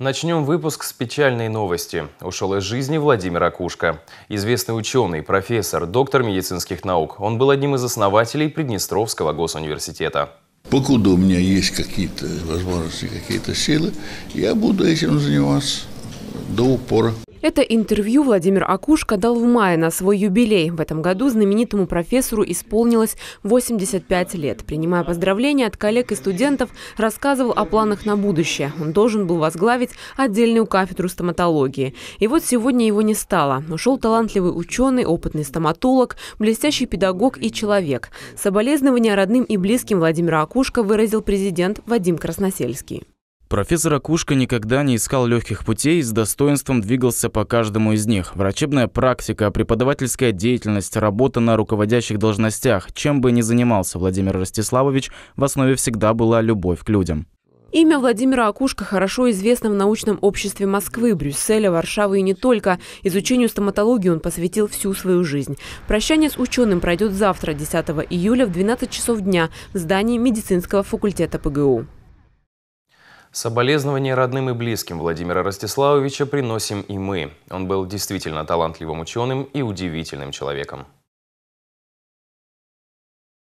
Начнем выпуск с печальной новости. Ушел из жизни Владимир Акушка. Известный ученый, профессор, доктор медицинских наук. Он был одним из основателей Приднестровского госуниверситета. Покуда у меня есть какие-то возможности, какие-то силы, я буду этим заниматься до упора. Это интервью Владимир Акушка дал в мае на свой юбилей. В этом году знаменитому профессору исполнилось 85 лет. Принимая поздравления от коллег и студентов, рассказывал о планах на будущее. Он должен был возглавить отдельную кафедру стоматологии. И вот сегодня его не стало. Ушел талантливый ученый, опытный стоматолог, блестящий педагог и человек. Соболезнования родным и близким Владимира Акушка выразил президент Вадим Красносельский. Профессор Акушка никогда не искал легких путей и с достоинством двигался по каждому из них. Врачебная практика, преподавательская деятельность, работа на руководящих должностях. Чем бы ни занимался Владимир Ростиславович, в основе всегда была любовь к людям. Имя Владимира Акушка хорошо известно в научном обществе Москвы, Брюсселя, Варшавы и не только. Изучению стоматологии он посвятил всю свою жизнь. Прощание с ученым пройдет завтра, 10 июля в 12 часов дня в здании медицинского факультета ПГУ. Соболезнования родным и близким Владимира Ростиславовича приносим и мы. Он был действительно талантливым ученым и удивительным человеком.